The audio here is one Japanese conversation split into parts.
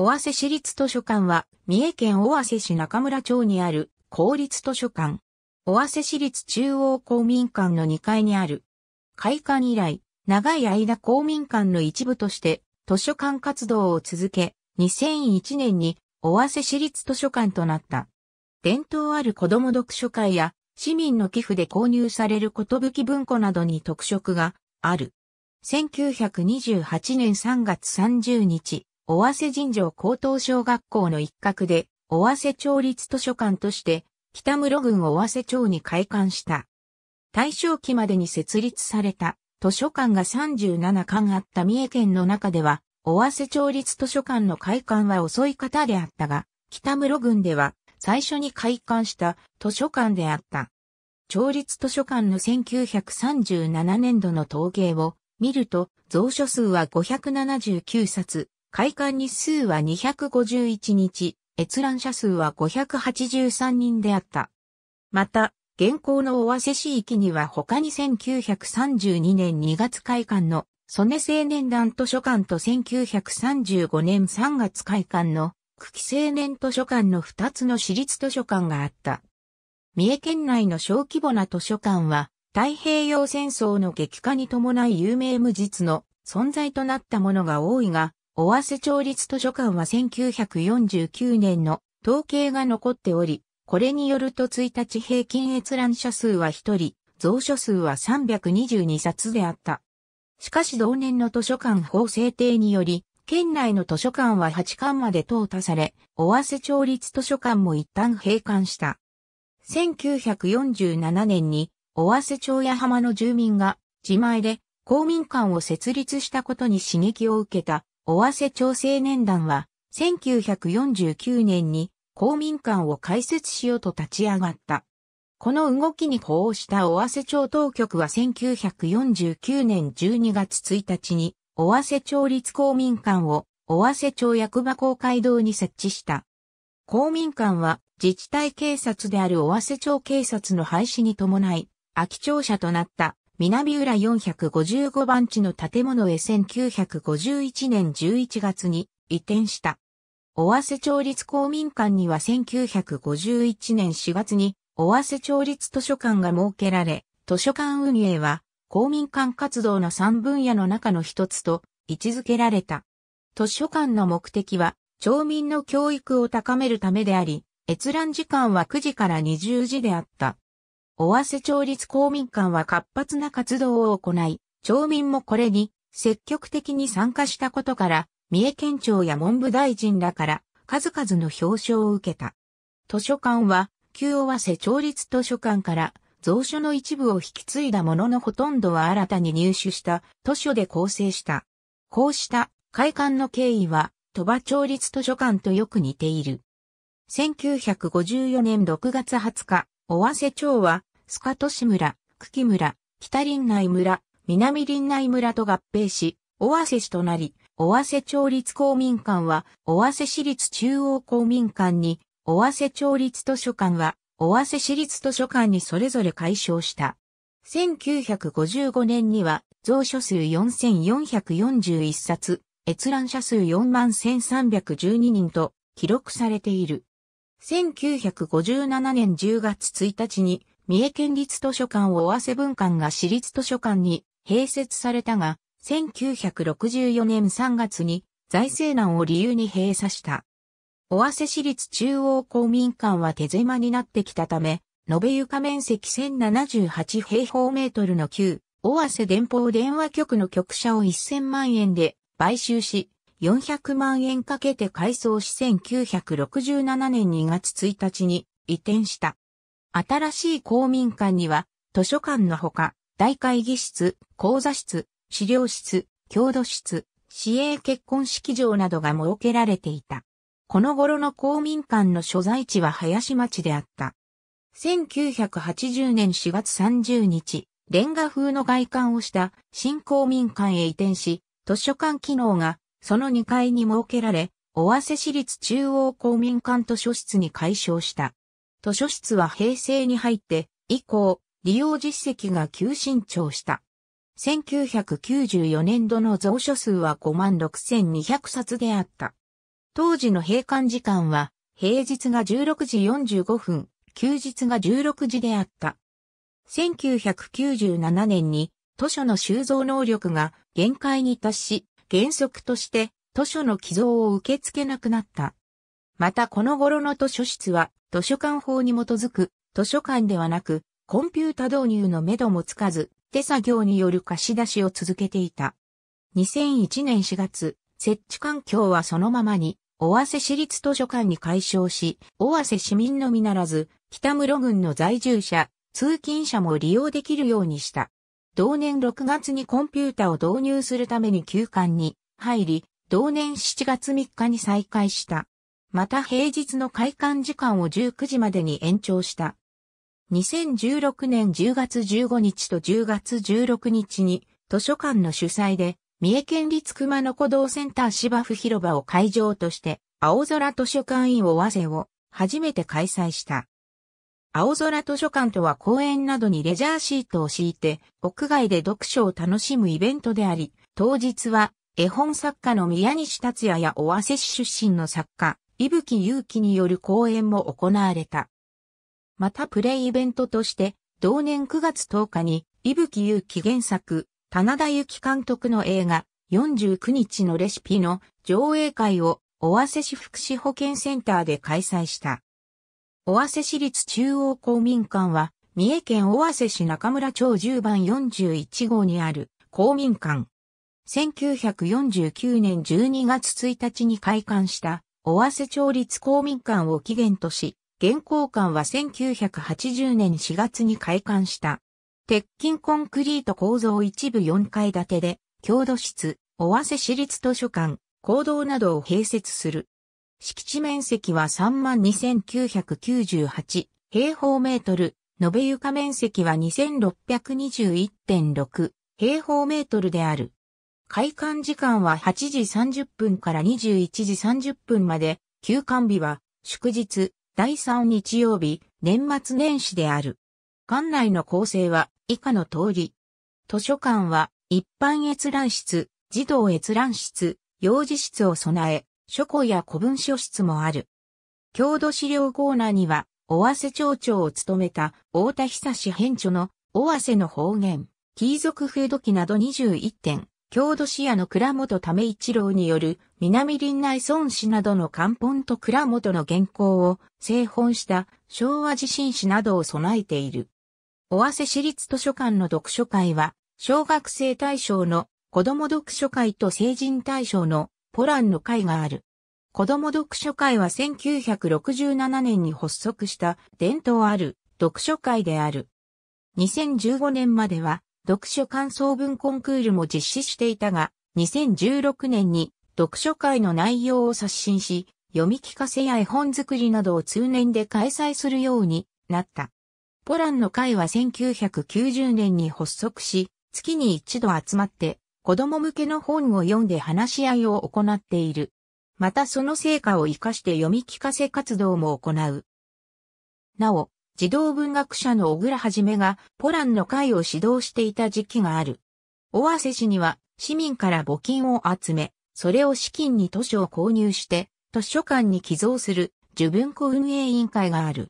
尾鷲市立図書館は、三重県尾鷲市中村町にある公立図書館。尾鷲市立中央公民館の2階にある。開館以来、長い間公民館の一部として図書館活動を続け、2001年に尾鷲市立図書館となった。伝統ある子ども読書会や市民の寄付で購入されることぶき文庫などに特色がある。1928年3月30日、尾鷲尋常高等小学校の一角で、尾鷲町立図書館として、北室郡尾鷲町に開館した。大正期までに設立された図書館が37館あった三重県の中では、尾鷲町立図書館の開館は遅い方であったが、北室郡では最初に開館した図書館であった。町立図書館の1937年度の統計を見ると、蔵書数は579冊、開館日数は251日、閲覧者数は583人であった。また、現行の尾鷲市域には他に1932年2月開館の曽根青年団図書館と1935年3月開館の久喜青年図書館の2つの私立図書館があった。三重県内の小規模な図書館は太平洋戦争の激化に伴い有名無実の存在となったものが多いが、尾鷲町立図書館は1949年の統計が残っており、これによると1日平均閲覧者数は1人、蔵書数は322冊であった。しかし同年の図書館法制定により、県内の図書館は8館まで淘汰され、尾鷲町立図書館も一旦閉館した。1947年に、尾鷲町や浜の住民が、自前で公民館を設立したことに刺激を受けた尾鷲町青年団は、1949年に公民館を開設しようと立ち上がった。この動きに呼応した尾鷲町当局は1949年12月1日に、尾鷲町立公民館を尾鷲町役場公会堂に設置した。公民館は自治体警察である尾鷲町警察の廃止に伴い、空き庁舎となった南浦455番地の建物へ1951年11月に移転した。尾鷲町立公民館には1951年4月に尾鷲町立図書館が設けられ、図書館運営は公民館活動の3分野の中の一つと位置づけられた。図書館の目的は町民の教育を高めるためであり、閲覧時間は9時から20時であった。尾鷲町立公民館は活発な活動を行い、町民もこれに積極的に参加したことから、三重県庁や文部大臣らから数々の表彰を受けた。図書館は、旧尾鷲町立図書館から蔵書の一部を引き継いだもののほとんどは新たに入手した図書で構成した。こうした開館の経緯は、鳥羽町立図書館とよく似ている。1954年6月20日、尾鷲町はスカト市村、久喜村、北林内村、南林内村と合併し、尾鷲市となり、尾鷲町立公民館は、尾鷲市立中央公民館に、尾鷲町立図書館は、尾鷲市立図書館にそれぞれ解消した。1955年には、蔵書数4441冊、閲覧者数41312人と記録されている。1957年10月1日に三重県立図書館尾鷲文館が私立図書館に併設されたが、1964年3月に財政難を理由に閉鎖した。尾鷲市立中央公民館は手狭になってきたため、延べ床面積1078平方メートルの旧、尾鷲電報電話局の局舎を1000万円で買収し、400万円かけて改装し1967年2月1日に移転した。新しい公民館には、図書館のほか、大会議室、講座室、資料室、郷土室、市営結婚式場などが設けられていた。この頃の公民館の所在地は林町であった。1980年4月30日、レンガ風の外観をした新公民館へ移転し、図書館機能がその2階に設けられ、尾鷲市立中央公民館図書室に改称した。図書室は平成に入って以降、利用実績が急伸長した。1994年度の蔵書数は56,200冊であった。当時の閉館時間は、平日が16時45分、休日が16時であった。1997年に図書の収蔵能力が限界に達し、原則として図書の寄贈を受け付けなくなった。またこの頃の図書室は図書館法に基づく、図書館ではなく、コンピュータ導入のめどもつかず、手作業による貸し出しを続けていた。2001年4月、設置環境はそのままに、尾鷲市立図書館に解消し、尾鷲市民のみならず、北室郡の在住者、通勤者も利用できるようにした。同年6月にコンピュータを導入するために休館に入り、同年7月3日に再開した。また平日の開館時間を19時までに延長した。2016年10月15日と10月16日に図書館の主催で三重県立熊野古道センター芝生広場を会場として青空図書館員を和瀬を初めて開催した。青空図書館とは公園などにレジャーシートを敷いて屋外で読書を楽しむイベントであり、当日は絵本作家の宮西達也や尾鷲市出身の作家、伊吹勇気による講演も行われた。またプレイイベントとして、同年9月10日に、伊吹勇気原作、棚田祐樹監督の映画、49日のレシピの上映会を、尾鷲市福祉保健センターで開催した。尾鷲市立中央公民館は、三重県尾鷲市中村町10番41号にある公民館。1949年12月1日に開館した尾鷲町立公民館を起源とし、現行館は1980年4月に開館した。鉄筋コンクリート構造一部4階建てで、郷土室、尾鷲市立図書館、講堂などを併設する。敷地面積は32,998平方メートル、延べ床面積は2621.6平方メートルである。開館時間は8時30分から21時30分まで、休館日は祝日、第3日曜日、年末年始である。館内の構成は以下の通り。図書館は一般閲覧室、児童閲覧室、幼児室を備え、書庫や古文書室もある。郷土資料コーナーには、尾鷲町長を務めた大田久志編著の尾鷲の方言、貴族風土記など21点、郷土市屋の倉本為一郎による南林内村史などの漢本と倉本の原稿を製本した昭和地震史などを備えている。尾鷲市立図書館の読書会は、小学生対象の子供読書会と成人対象のポランの会がある。子供読書会は1967年に発足した伝統ある読書会である。2015年までは読書感想文コンクールも実施していたが、2016年に読書会の内容を刷新し、読み聞かせや絵本作りなどを通年で開催するようになった。ポランの会は1990年に発足し、月に一度集まって子供向けの本を読んで話し合いを行っている。またその成果を活かして読み聞かせ活動も行う。なお、児童文学者の小倉はじめがポランの会を指導していた時期がある。尾瀬市には市民から募金を集め、それを資金に図書を購入して図書館に寄贈する受文庫運営委員会がある。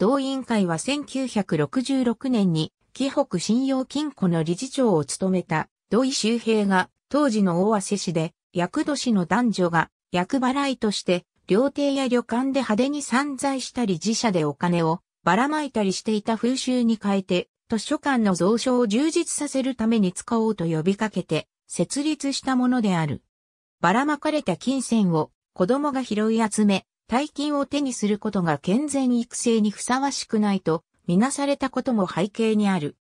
同委員会は1966年に紀北信用金庫の理事長を務めた土井周平が当時の大瀬市で役年の男女が役払いとして料亭や旅館で派手に散財したり自社でお金をばらまいたりしていた風習に変えて、図書館の蔵書を充実させるために使おうと呼びかけて、設立したものである。ばらまかれた金銭を子供が拾い集め、大金を手にすることが健全育成にふさわしくないと、みなされたことも背景にある。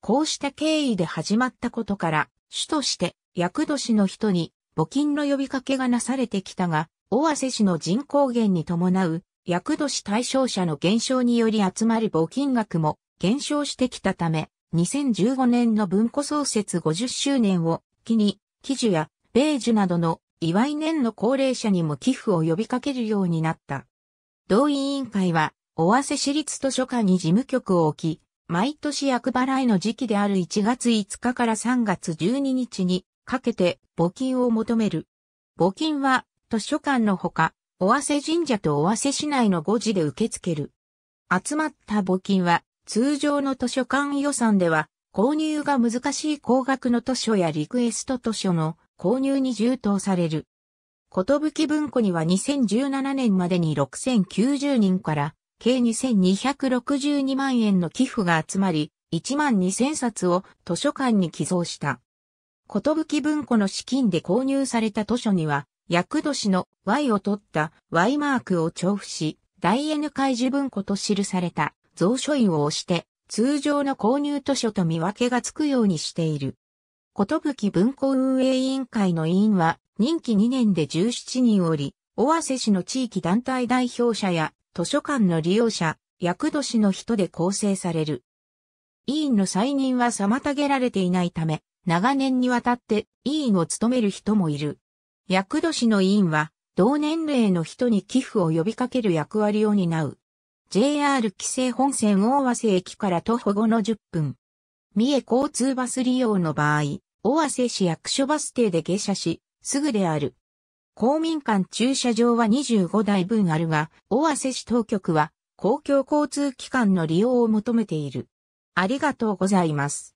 こうした経緯で始まったことから、主として、役年の人に募金の呼びかけがなされてきたが、尾鷲市の人口減に伴う役年対象者の減少により集まる募金額も減少してきたため、2015年の文庫創設50周年を機に、記事や米寿などの祝い年の高齢者にも寄付を呼びかけるようになった。同委員会は、尾鷲市立図書館に事務局を置き、毎年役払いの時期である1月5日から3月12日にかけて募金を求める。募金は図書館のほか尾鷲神社と尾鷲市内の5時で受け付ける。集まった募金は、通常の図書館予算では、購入が難しい高額の図書やリクエスト図書の購入に充当される。ことぶき文庫には2017年までに6090人から計2262万円の寄付が集まり、1万2000冊を図書館に寄贈した。ことぶき文庫の資金で購入された図書には役年の Y を取った Y マークを調布し、大 N 会事文庫と記された蔵書院を押して、通常の購入図書と見分けがつくようにしている。ことぶき文庫運営委員会の委員は、任期2年で17人おり、尾鷲市の地域団体代表者や図書館の利用者、役年の人で構成される。委員の再任は妨げられていないため、長年にわたって委員を務める人もいる。役年の委員は、同年齢の人に寄付を呼びかける役割を担う。JR 規制本線大和瀬駅から徒歩後の10分。三重交通バス利用の場合、大和瀬市役所バス停で下車し、すぐである。公民館駐車場は25台分あるが、大和瀬市当局は公共交通機関の利用を求めている。ありがとうございます。